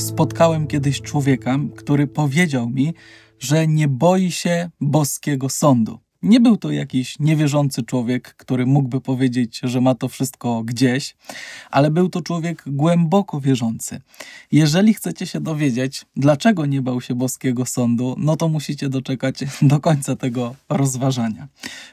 spotkałem kiedyś człowieka, który powiedział mi, że nie boi się boskiego sądu. Nie był to jakiś niewierzący człowiek, który mógłby powiedzieć, że ma to wszystko gdzieś, ale był to człowiek głęboko wierzący. Jeżeli chcecie się dowiedzieć, dlaczego nie bał się boskiego sądu, no to musicie doczekać do końca tego rozważania.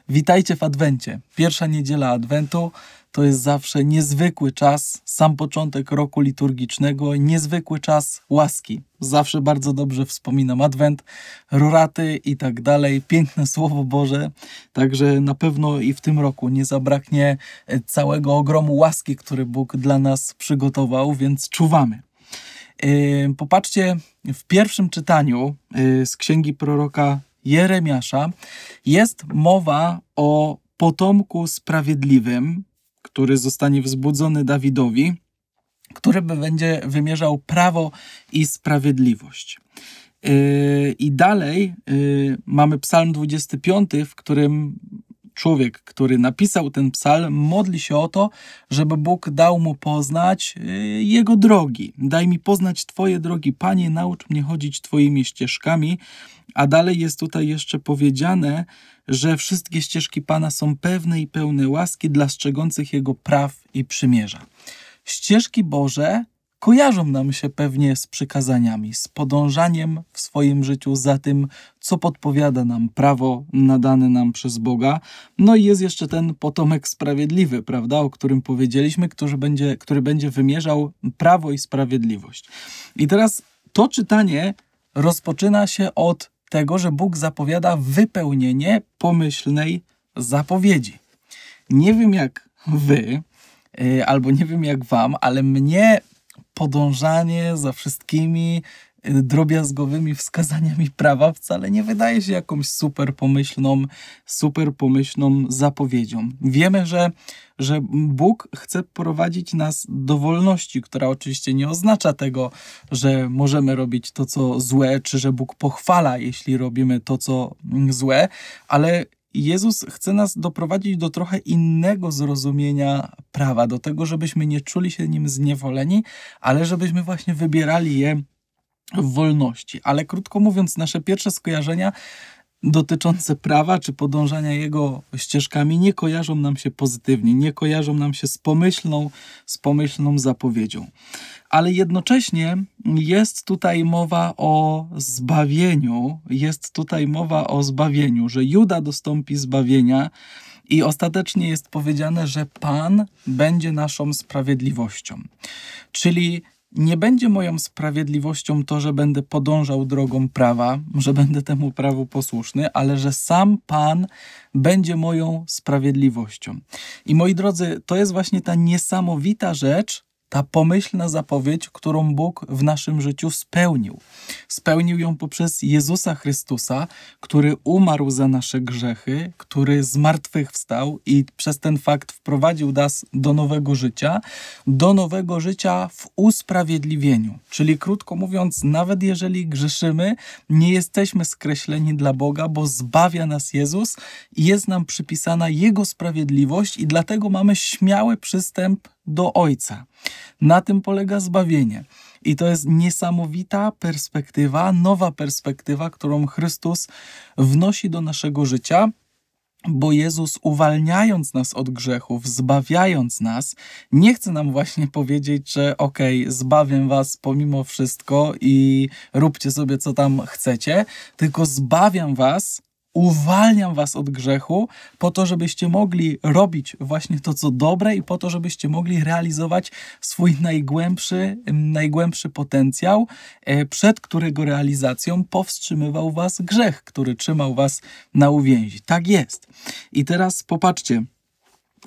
Witajcie w Adwencie. Pierwsza niedziela Adwentu to jest zawsze niezwykły czas, sam początek roku liturgicznego, niezwykły czas łaski. Zawsze bardzo dobrze wspominam Adwent, roraty i tak dalej, piękne Słowo Boże. Także na pewno i w tym roku nie zabraknie e, całego ogromu łaski, który Bóg dla nas przygotował, więc czuwamy. E, popatrzcie, w pierwszym czytaniu e, z księgi proroka Jeremiasza jest mowa o potomku sprawiedliwym, który zostanie wzbudzony Dawidowi, który będzie wymierzał prawo i sprawiedliwość. Yy, I dalej yy, mamy Psalm 25, w którym człowiek, który napisał ten psalm, modli się o to, żeby Bóg dał mu poznać yy, jego drogi. Daj mi poznać Twoje drogi, Panie, naucz mnie chodzić Twoimi ścieżkami. A dalej jest tutaj jeszcze powiedziane, że wszystkie ścieżki Pana są pewne i pełne łaski dla strzegących Jego praw i przymierza. Ścieżki Boże kojarzą nam się pewnie z przykazaniami, z podążaniem w swoim życiu za tym, co podpowiada nam prawo nadane nam przez Boga. No i jest jeszcze ten potomek sprawiedliwy, prawda, o którym powiedzieliśmy, który będzie, który będzie wymierzał prawo i sprawiedliwość. I teraz to czytanie rozpoczyna się od tego, że Bóg zapowiada wypełnienie pomyślnej zapowiedzi. Nie wiem jak wy, y, albo nie wiem jak wam, ale mnie podążanie za wszystkimi drobiazgowymi wskazaniami prawa wcale nie wydaje się jakąś super pomyślną, super pomyślną zapowiedzią. Wiemy, że, że Bóg chce prowadzić nas do wolności, która oczywiście nie oznacza tego, że możemy robić to, co złe, czy że Bóg pochwala, jeśli robimy to, co złe, ale Jezus chce nas doprowadzić do trochę innego zrozumienia prawa, do tego, żebyśmy nie czuli się nim zniewoleni, ale żebyśmy właśnie wybierali je wolności. Ale krótko mówiąc, nasze pierwsze skojarzenia dotyczące prawa czy podążania jego ścieżkami nie kojarzą nam się pozytywnie, nie kojarzą nam się z pomyślną, z pomyślną zapowiedzią. Ale jednocześnie jest tutaj mowa o zbawieniu, jest tutaj mowa o zbawieniu, że Juda dostąpi zbawienia. I ostatecznie jest powiedziane, że Pan będzie naszą sprawiedliwością. Czyli nie będzie moją sprawiedliwością to, że będę podążał drogą prawa, że będę temu prawu posłuszny, ale że sam Pan będzie moją sprawiedliwością. I moi drodzy, to jest właśnie ta niesamowita rzecz, ta pomyślna zapowiedź, którą Bóg w naszym życiu spełnił. Spełnił ją poprzez Jezusa Chrystusa, który umarł za nasze grzechy, który z martwych wstał i przez ten fakt wprowadził nas do nowego życia, do nowego życia w usprawiedliwieniu. Czyli krótko mówiąc, nawet jeżeli grzeszymy, nie jesteśmy skreśleni dla Boga, bo zbawia nas Jezus i jest nam przypisana Jego sprawiedliwość i dlatego mamy śmiały przystęp do Ojca. Na tym polega zbawienie. I to jest niesamowita perspektywa, nowa perspektywa, którą Chrystus wnosi do naszego życia. Bo Jezus, uwalniając nas od grzechów, zbawiając nas, nie chce nam właśnie powiedzieć, że okej, okay, zbawię was pomimo wszystko i róbcie sobie co tam chcecie, tylko zbawiam was uwalniam was od grzechu, po to, żebyście mogli robić właśnie to, co dobre i po to, żebyście mogli realizować swój najgłębszy, najgłębszy potencjał, e, przed którego realizacją powstrzymywał was grzech, który trzymał was na uwięzi. Tak jest. I teraz popatrzcie.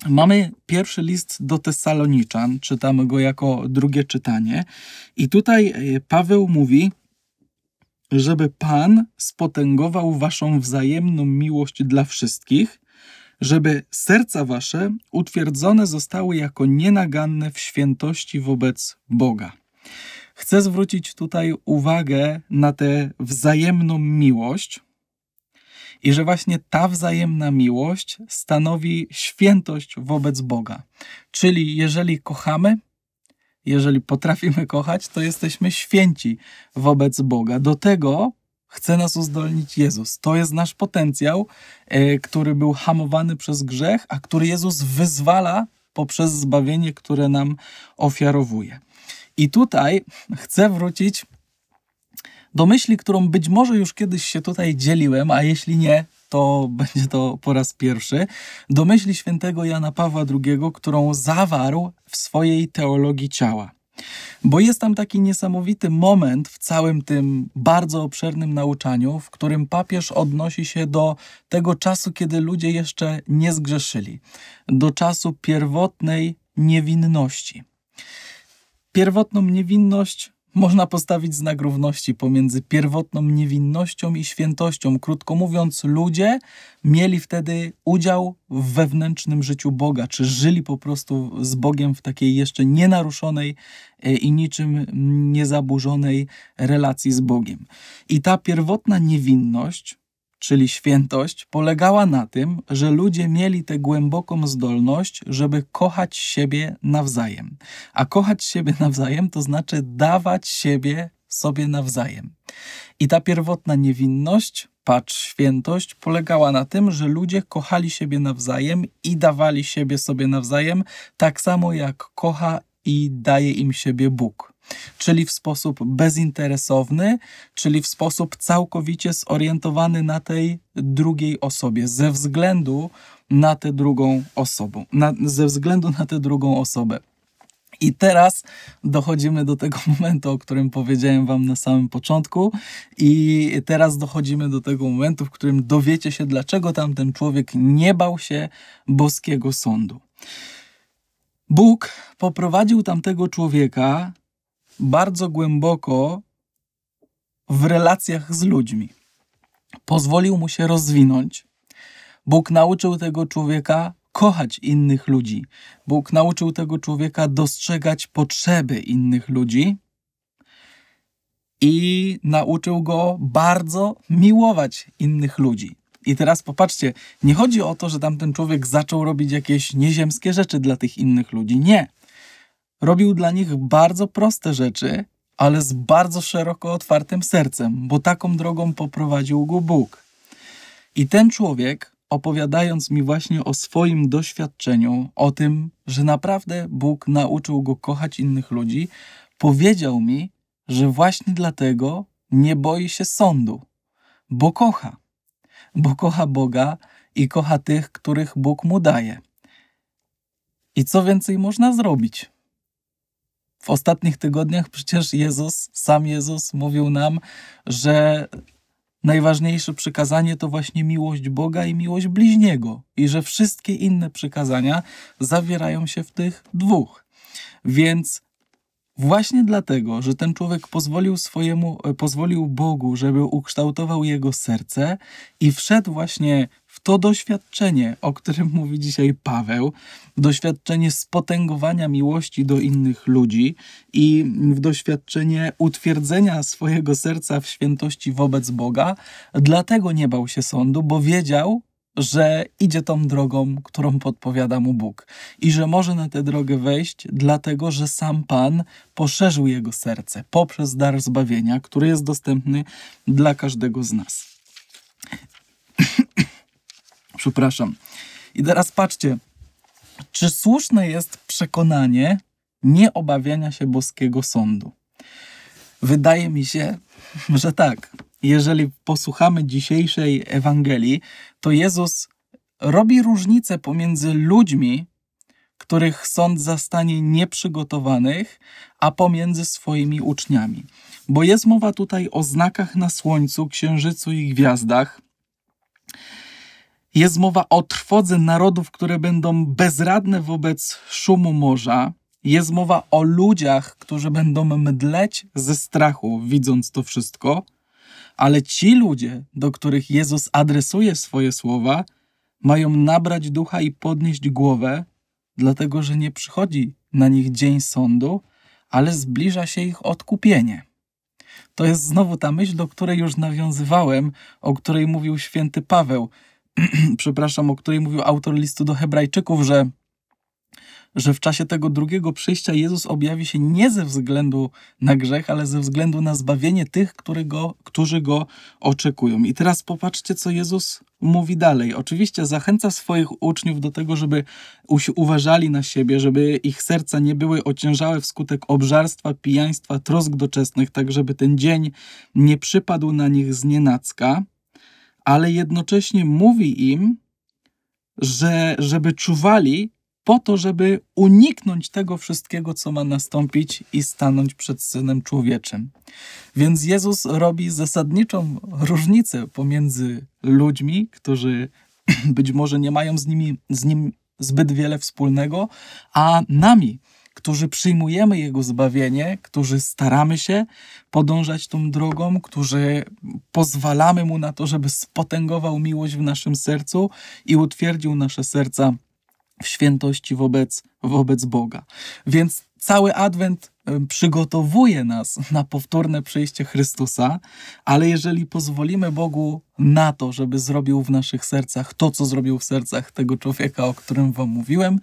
Mamy pierwszy list do Tesaloniczan, czytamy go jako drugie czytanie, i tutaj e, Paweł mówi, żeby Pan spotęgował waszą wzajemną miłość dla wszystkich, żeby serca wasze utwierdzone zostały jako nienaganne w świętości wobec Boga. Chcę zwrócić tutaj uwagę na tę wzajemną miłość i że właśnie ta wzajemna miłość stanowi świętość wobec Boga. Czyli jeżeli kochamy, jeżeli potrafimy kochać, to jesteśmy święci wobec Boga. Do tego chce nas uzdolnić Jezus. To jest nasz potencjał, e, który był hamowany przez grzech, a który Jezus wyzwala poprzez zbawienie, które nam ofiarowuje. I tutaj chcę wrócić do myśli, którą być może już kiedyś się tutaj dzieliłem, a jeśli nie, to będzie to po raz pierwszy, do myśli świętego Jana Pawła II, którą zawarł w swojej teologii ciała. Bo jest tam taki niesamowity moment w całym tym bardzo obszernym nauczaniu, w którym papież odnosi się do tego czasu, kiedy ludzie jeszcze nie zgrzeszyli, do czasu pierwotnej niewinności. Pierwotną niewinność można postawić znak równości pomiędzy pierwotną niewinnością i świętością. Krótko mówiąc, ludzie mieli wtedy udział w wewnętrznym życiu Boga, czy żyli po prostu z Bogiem w takiej jeszcze nienaruszonej e, i niczym niezaburzonej relacji z Bogiem. I ta pierwotna niewinność czyli świętość, polegała na tym, że ludzie mieli tę głęboką zdolność, żeby kochać siebie nawzajem. A kochać siebie nawzajem to znaczy dawać siebie sobie nawzajem. I ta pierwotna niewinność, patrz, świętość, polegała na tym, że ludzie kochali siebie nawzajem i dawali siebie sobie nawzajem, tak samo jak kocha i daje im siebie Bóg czyli w sposób bezinteresowny, czyli w sposób całkowicie zorientowany na tej drugiej osobie, ze względu na tę drugą osobę, na, ze względu na tę drugą osobę. I teraz dochodzimy do tego momentu, o którym powiedziałem Wam na samym początku, i teraz dochodzimy do tego momentu, w którym dowiecie się, dlaczego tamten człowiek nie bał się boskiego sądu. Bóg poprowadził tamtego człowieka bardzo głęboko w relacjach z ludźmi. Pozwolił mu się rozwinąć. Bóg nauczył tego człowieka kochać innych ludzi. Bóg nauczył tego człowieka dostrzegać potrzeby innych ludzi i nauczył go bardzo miłować innych ludzi. I teraz popatrzcie, nie chodzi o to, że tamten człowiek zaczął robić jakieś nieziemskie rzeczy dla tych innych ludzi. Nie robił dla nich bardzo proste rzeczy, ale z bardzo szeroko otwartym sercem, bo taką drogą poprowadził go Bóg. I ten człowiek, opowiadając mi właśnie o swoim doświadczeniu, o tym, że naprawdę Bóg nauczył go kochać innych ludzi, powiedział mi, że właśnie dlatego nie boi się sądu, bo kocha. Bo kocha Boga i kocha tych, których Bóg mu daje. I co więcej można zrobić? w ostatnich tygodniach przecież Jezus, sam Jezus mówił nam, że najważniejsze przykazanie to właśnie miłość Boga i miłość bliźniego, i że wszystkie inne przykazania zawierają się w tych dwóch. Więc właśnie dlatego, że ten człowiek pozwolił swojemu, e, pozwolił Bogu, żeby ukształtował jego serce i wszedł właśnie w to doświadczenie, o którym mówi dzisiaj Paweł, doświadczenie spotęgowania miłości do innych ludzi i w doświadczenie utwierdzenia swojego serca w świętości wobec Boga, dlatego nie bał się sądu, bo wiedział, że idzie tą drogą, którą podpowiada mu Bóg i że może na tę drogę wejść, dlatego że sam Pan poszerzył jego serce poprzez dar zbawienia, który jest dostępny dla każdego z nas. Przepraszam. I teraz patrzcie, czy słuszne jest przekonanie nieobawiania się boskiego sądu? Wydaje mi się, że tak. Jeżeli posłuchamy dzisiejszej Ewangelii, to Jezus robi różnicę pomiędzy ludźmi, których sąd zastanie nieprzygotowanych, a pomiędzy swoimi uczniami. Bo jest mowa tutaj o znakach na słońcu, księżycu i gwiazdach. Jest mowa o trwodze narodów, które będą bezradne wobec szumu morza. Jest mowa o ludziach, którzy będą mdleć ze strachu, widząc to wszystko. Ale ci ludzie, do których Jezus adresuje swoje słowa, mają nabrać ducha i podnieść głowę, dlatego że nie przychodzi na nich dzień sądu, ale zbliża się ich odkupienie. To jest znowu ta myśl, do której już nawiązywałem, o której mówił święty Paweł. przepraszam, o której mówił autor listu do Hebrajczyków, że że w czasie tego drugiego przyjścia Jezus objawi się nie ze względu na grzech, ale ze względu na zbawienie tych, go, którzy go oczekują. I teraz popatrzcie, co Jezus mówi dalej. Oczywiście zachęca swoich uczniów do tego, żeby uważali na siebie, żeby ich serca nie były ociężałe wskutek obżarstwa, pijaństwa, trosk doczesnych, tak żeby ten dzień nie przypadł na nich znienacka ale jednocześnie mówi im, że żeby czuwali po to, żeby uniknąć tego wszystkiego, co ma nastąpić i stanąć przed Synem Człowieczym. Więc Jezus robi zasadniczą różnicę pomiędzy ludźmi, którzy być może nie mają z, nimi, z nim zbyt wiele wspólnego, a nami, którzy przyjmujemy Jego zbawienie, którzy staramy się podążać tą drogą, którzy pozwalamy Mu na to, żeby spotęgował miłość w naszym sercu i utwierdził nasze serca w świętości wobec, wobec Boga. Więc cały Adwent przygotowuje nas na powtórne przyjście Chrystusa, ale jeżeli pozwolimy Bogu na to, żeby zrobił w naszych sercach to, co zrobił w sercach tego człowieka, o którym Wam mówiłem,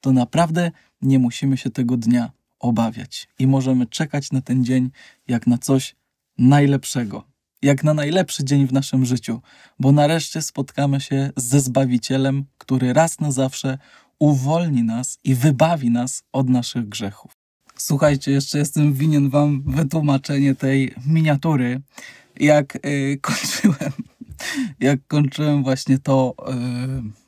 to naprawdę nie musimy się tego dnia obawiać i możemy czekać na ten dzień jak na coś najlepszego, jak na najlepszy dzień w naszym życiu, bo nareszcie spotkamy się ze Zbawicielem, który raz na zawsze uwolni nas i wybawi nas od naszych grzechów. Słuchajcie, jeszcze jestem winien Wam wytłumaczenie tej miniatury, jak yy, kończyłem jak kończyłem właśnie to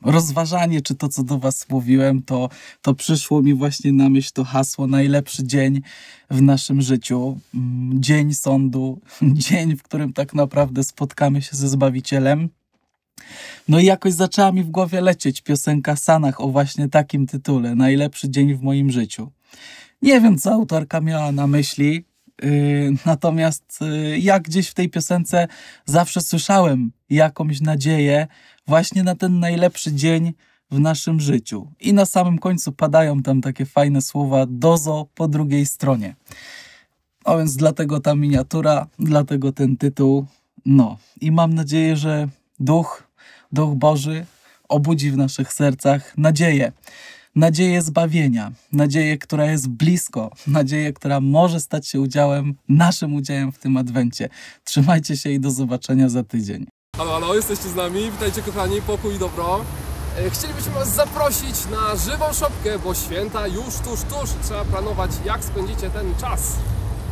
yy, rozważanie, czy to, co do Was mówiłem, to, to przyszło mi właśnie na myśl to hasło najlepszy dzień w naszym życiu. Mm, dzień sądu, dzień, w którym tak naprawdę spotkamy się ze Zbawicielem. No i jakoś zaczęła mi w głowie lecieć piosenka Sanach o właśnie takim tytule: Najlepszy dzień w moim życiu. Nie wiem, co autorka miała na myśli, Y, natomiast y, ja gdzieś w tej piosence zawsze słyszałem jakąś nadzieję właśnie na ten najlepszy dzień w naszym życiu. I na samym końcu padają tam takie fajne słowa dozo po drugiej stronie. No więc dlatego ta miniatura, dlatego ten tytuł. No i mam nadzieję, że duch, duch Boży obudzi w naszych sercach nadzieję nadzieję zbawienia, nadzieję, która jest blisko, nadzieję, która może stać się udziałem, naszym udziałem w tym adwencie. Trzymajcie się i do zobaczenia za tydzień. Halo, halo, jesteście z nami, witajcie kochani, pokój i dobro. E, chcielibyśmy Was zaprosić na żywą szopkę, bo święta już tuż, tuż. Trzeba planować, jak spędzicie ten czas.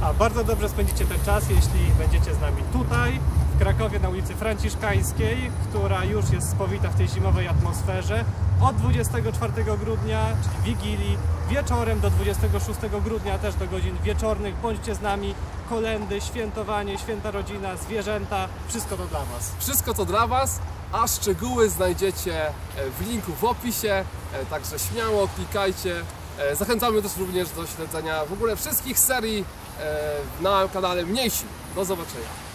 A bardzo dobrze spędzicie ten czas, jeśli będziecie z nami tutaj, Krakowie na ulicy Franciszkańskiej, która już jest spowita w tej zimowej atmosferze. Od 24 grudnia, czyli Wigilii, wieczorem do 26 grudnia, też do godzin wieczornych. Bądźcie z nami, kolendy, świętowanie, święta rodzina, zwierzęta, wszystko to dla Was. Wszystko to dla Was, a szczegóły znajdziecie e, w linku w opisie, e, także śmiało klikajcie. E, zachęcamy też również do śledzenia w ogóle wszystkich serii na kanale Mniejsi. Do zobaczenia.